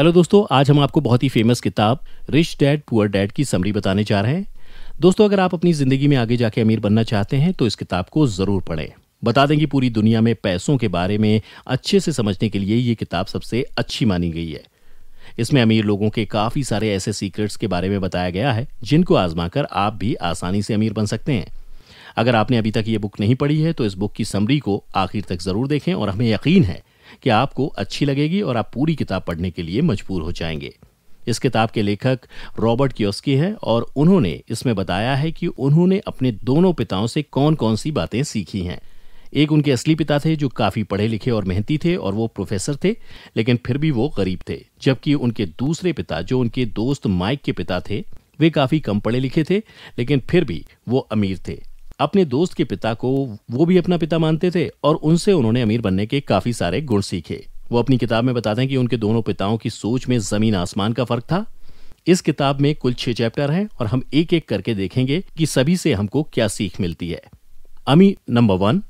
hello दोस्तों आज हम आपको बहुत ही फेमस किताब रिच डैड पुअर डैड की समरी बताने जा रहे हैं दोस्तों अगर आप अपनी ज़िंदगी में आगे जाके अमीर बनना चाहते हैं तो इस किताब को ज़रूर पढ़ें बता दें कि पूरी दुनिया में पैसों के बारे में अच्छे से समझने के लिए ये किताब सबसे अच्छी मानी गई है इसमें अमीर लोगों के काफ़ी सारे ऐसे सीक्रेट्स के बारे में बताया गया है जिनको आजमाकर आप भी आसानी से अमीर बन सकते हैं अगर आपने अभी तक ये बुक नहीं पढ़ी है तो इस बुक की समरी को आखिर तक ज़रूर देखें और हमें यकीन है कि आपको अच्छी लगेगी और आप पूरी किताब पढ़ने के लिए मजबूर हो जाएंगे इस किताब के लेखक रॉबर्ट कियोस्की हैं और उन्होंने इसमें बताया है कि उन्होंने अपने दोनों पिताओं से कौन कौन सी बातें सीखी हैं एक उनके असली पिता थे जो काफ़ी पढ़े लिखे और मेहनती थे और वो प्रोफेसर थे लेकिन फिर भी वो गरीब थे जबकि उनके दूसरे पिता जो उनके दोस्त माइक के पिता थे वे काफ़ी कम पढ़े लिखे थे लेकिन फिर भी वो अमीर थे अपने दोस्त के पिता को वो भी अपना पिता मानते थे और उनसे उन्होंने अमीर बनने के काफी सारे गुण सीखे वो अपनी किताब में बताते हैं कि उनके दोनों पिताओं की सोच में जमीन आसमान का फर्क था इस किताब में कुल छह चैप्टर हैं और हम एक एक करके देखेंगे कि सभी से हमको क्या सीख मिलती है अमीर नंबर वन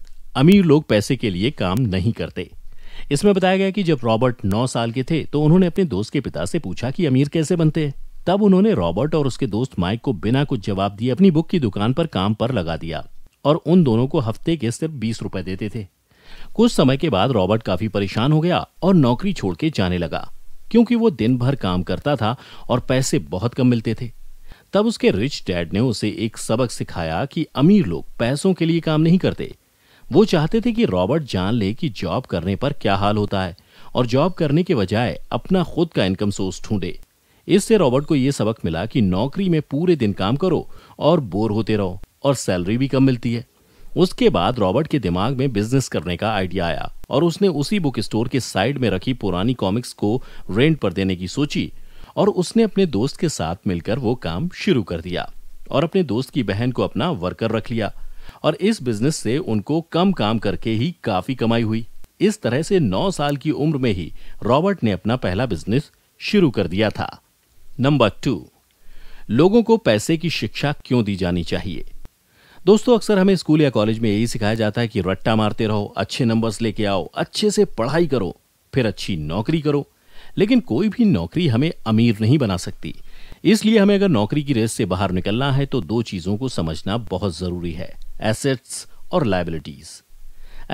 अमीर लोग पैसे के लिए काम नहीं करते इसमें बताया गया कि जब रॉबर्ट नौ साल के थे तो उन्होंने अपने दोस्त के पिता से पूछा कि अमीर कैसे बनते हैं तब उन्होंने रॉबर्ट और उसके दोस्त माइक को बिना कुछ जवाब दिए अपनी बुक की दुकान पर काम पर लगा दिया और उन दोनों को हफ्ते के सिर्फ बीस रुपए देते थे कुछ समय के बाद रॉबर्ट काफी परेशान हो गया और नौकरी छोड़ के जाने लगा क्योंकि वो दिन भर काम करता था और पैसे बहुत कम मिलते थे तब उसके रिच डैड ने उसे एक सबक सिखाया कि अमीर लोग पैसों के लिए काम नहीं करते वो चाहते थे कि रॉबर्ट जान ले कि जॉब करने पर क्या हाल होता है और जॉब करने के बजाय अपना खुद का इनकम सोर्स ढूंढे इससे रॉबर्ट को यह सबक मिला कि नौकरी में पूरे दिन काम करो और बोर होते रहो और सैलरी भी कम मिलती है उसके बाद रॉबर्ट के दिमाग में बिजनेस करने का आइडिया आया और उसने उसी बुक स्टोर के साइड में रखी पुरानी कॉमिक्स को रेंट पर देने की सोची और उसने अपने दोस्त के साथ मिलकर वो काम शुरू कर दिया और अपने दोस्त की बहन को अपना वर्कर रख लिया और इस बिजनेस से उनको कम काम करके ही काफी कमाई हुई इस तरह से 9 साल की उम्र में ही रॉबर्ट ने अपना पहला बिजनेस शुरू कर दिया था नंबर टू लोगों को पैसे की शिक्षा क्यों दी जानी चाहिए दोस्तों अक्सर हमें स्कूल या कॉलेज में यही सिखाया जाता है कि रट्टा मारते रहो अच्छे नंबर्स लेके आओ अच्छे से पढ़ाई करो फिर अच्छी नौकरी करो लेकिन कोई भी नौकरी हमें अमीर नहीं बना सकती इसलिए हमें अगर नौकरी की रेस से बाहर निकलना है तो दो चीजों को समझना बहुत जरूरी है एसेट्स और लाइबिलिटीज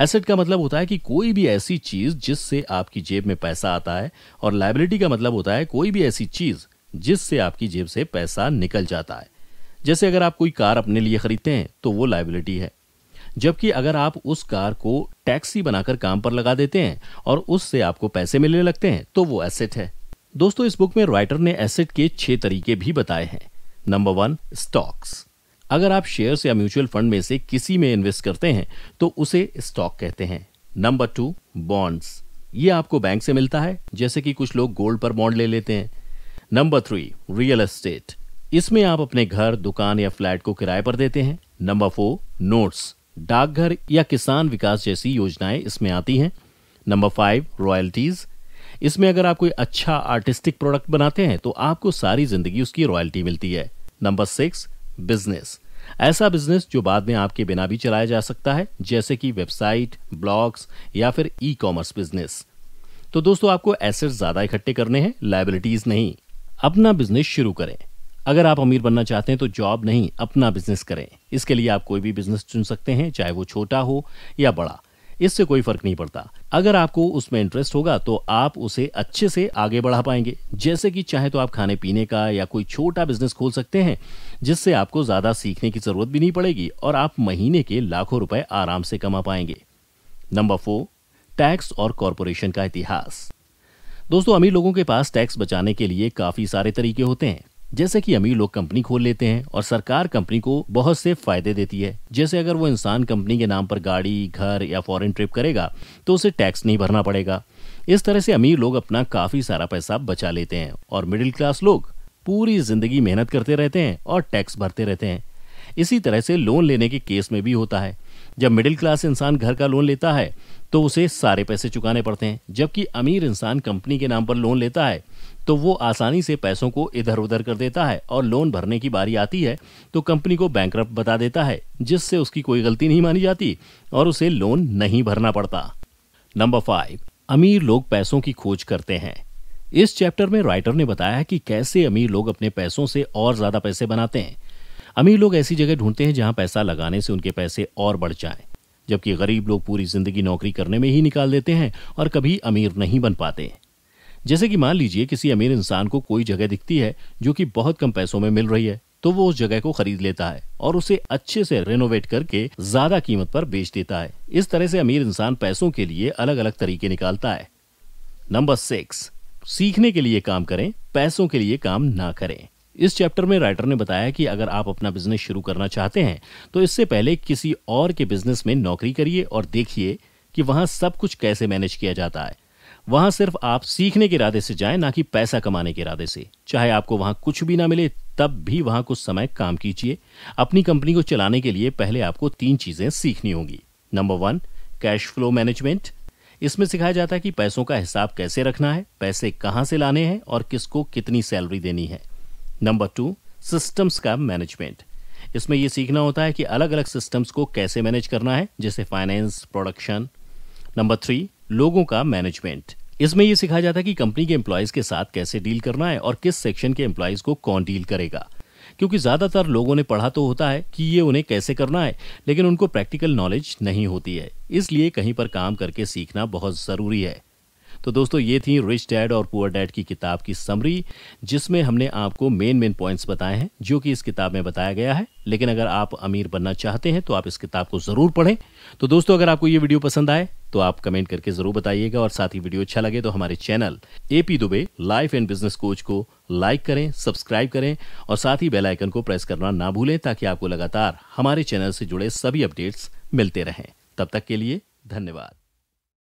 एसेट का मतलब होता है कि कोई भी ऐसी चीज जिससे आपकी जेब में पैसा आता है और लाइबिलिटी का मतलब होता है कोई भी ऐसी चीज जिससे आपकी जेब से पैसा निकल जाता है जैसे अगर आप कोई कार अपने लिए खरीदते हैं तो वो लाइबिलिटी है जबकि अगर आप उस कार को टैक्सी बनाकर काम पर लगा देते हैं और उससे आपको पैसे मिलने लगते हैं तो वो एसेट है दोस्तों इस बुक में राइटर ने एसेट के छह तरीके भी बताए हैं नंबर वन स्टॉक्स अगर आप शेयर्स या म्यूचुअल फंड में से किसी में इन्वेस्ट करते हैं तो उसे स्टॉक कहते हैं नंबर टू बॉन्ड्स ये आपको बैंक से मिलता है जैसे कि कुछ लोग गोल्ड पर बॉन्ड ले लेते हैं नंबर थ्री रियल एस्टेट इसमें आप अपने घर दुकान या फ्लैट को किराए पर देते हैं नंबर फोर नोट्स डाकघर या किसान विकास जैसी योजनाएं इसमें आती हैं नंबर फाइव रॉयल्टीज इसमें अगर आप कोई अच्छा आर्टिस्टिक प्रोडक्ट बनाते हैं तो आपको सारी जिंदगी उसकी रॉयल्टी मिलती है नंबर सिक्स बिजनेस ऐसा बिजनेस जो बाद में आपके बिना भी चलाया जा सकता है जैसे कि वेबसाइट ब्लॉग्स या फिर ई कॉमर्स बिजनेस तो दोस्तों आपको एसेट ज्यादा इकट्ठे करने हैं लाइबिलिटीज नहीं अपना बिजनेस शुरू करें अगर आप अमीर बनना चाहते हैं तो जॉब नहीं अपना बिजनेस करें इसके लिए आप कोई भी बिजनेस चुन सकते हैं चाहे वो छोटा हो या बड़ा इससे कोई फर्क नहीं पड़ता अगर आपको उसमें इंटरेस्ट होगा तो आप उसे अच्छे से आगे बढ़ा पाएंगे जैसे कि चाहे तो आप खाने पीने का या कोई छोटा बिजनेस खोल सकते हैं जिससे आपको ज्यादा सीखने की जरूरत भी नहीं पड़ेगी और आप महीने के लाखों रुपए आराम से कमा पाएंगे नंबर फोर टैक्स और कॉरपोरेशन का इतिहास दोस्तों अमीर लोगों के पास टैक्स बचाने के लिए काफी सारे तरीके होते हैं जैसे कि अमीर लोग कंपनी खोल लेते हैं और सरकार कंपनी को बहुत से फायदे देती है जैसे अगर वो इंसान कंपनी के नाम पर गाड़ी घर या फॉरेन ट्रिप करेगा तो उसे टैक्स नहीं भरना पड़ेगा इस तरह से अमीर लोग अपना काफी सारा पैसा बचा लेते हैं और मिडिल क्लास लोग पूरी जिंदगी मेहनत करते रहते हैं और टैक्स भरते रहते हैं इसी तरह से लोन लेने के केस में भी होता है जब मिडिल क्लास इंसान घर का लोन लेता है तो उसे सारे पैसे चुकाने पड़ते हैं जबकि अमीर इंसान कंपनी के नाम पर लोन लेता है तो वो आसानी से पैसों को इधर उधर कर देता है और लोन भरने की बारी आती है तो कंपनी को बैंक बता देता है जिससे उसकी कोई गलती नहीं मानी जाती और उसे लोन नहीं भरना पड़ता नंबर फाइव अमीर लोग पैसों की खोज करते हैं इस चैप्टर में राइटर ने बताया कि कैसे अमीर लोग अपने पैसों से और ज्यादा पैसे बनाते हैं अमीर लोग ऐसी जगह ढूंढते हैं जहां पैसा लगाने से उनके पैसे और बढ़ जाएं जबकि गरीब लोग पूरी जिंदगी नौकरी करने में ही निकाल देते हैं और कभी अमीर नहीं बन पाते जैसे कि मान लीजिए किसी अमीर इंसान को कोई जगह दिखती है जो कि बहुत कम पैसों में मिल रही है तो वो उस जगह को खरीद लेता है और उसे अच्छे से रेनोवेट करके ज्यादा कीमत पर बेच देता है इस तरह से अमीर इंसान पैसों के लिए अलग अलग तरीके निकालता है नंबर सिक्स सीखने के लिए काम करें पैसों के लिए काम ना करें इस चैप्टर में राइटर ने बताया कि अगर आप अपना बिजनेस शुरू करना चाहते हैं तो इससे पहले किसी और के बिजनेस में नौकरी करिए और देखिए कि वहां सब कुछ कैसे मैनेज किया जाता है वहां सिर्फ आप सीखने के इरादे से जाएं ना कि पैसा कमाने के इरादे से चाहे आपको वहां कुछ भी ना मिले तब भी वहां कुछ समय काम कीजिए अपनी कंपनी को चलाने के लिए पहले आपको तीन चीजें सीखनी होंगी number one cash flow management इसमें सिखाया जाता है कि पैसों का हिसाब कैसे रखना है पैसे कहाँ से लाने हैं और किसको कितनी सैलरी देनी है नंबर टू सिस्टम्स का मैनेजमेंट इसमें यह सीखना होता है कि अलग अलग सिस्टम्स को कैसे मैनेज करना है जैसे फाइनेंस प्रोडक्शन नंबर थ्री लोगों का मैनेजमेंट इसमें यह सिखाया जाता है कि कंपनी के एम्प्लॉयज़ के साथ कैसे डील करना है और किस सेक्शन के एम्प्लॉयज़ को कौन डील करेगा क्योंकि ज़्यादातर लोगों ने पढ़ा तो होता है कि ये उन्हें कैसे करना है लेकिन उनको प्रैक्टिकल नॉलेज नहीं होती है इसलिए कहीं पर काम करके सीखना बहुत ज़रूरी है तो दोस्तों ये थी रिच डैड और पुअर डैड की किताब की समरी जिसमें हमने आपको मेन मेन पॉइंट्स बताए हैं जो कि इस किताब में बताया गया है लेकिन अगर आप अमीर बनना चाहते हैं तो आप इस किताब को ज़रूर पढ़ें तो दोस्तों अगर आपको ये वीडियो पसंद आए तो आप कमेंट करके ज़रूर बताइएगा और साथ ही वीडियो अच्छा लगे तो हमारे channel A P Dubey life and business coach को लाइक करें सब्सक्राइब करें और साथ ही बेल आइकन को प्रेस करना ना भूलें ताकि आपको लगातार हमारे चैनल से जुड़े सभी अपडेट्स मिलते रहें तब तक के लिए धन्यवाद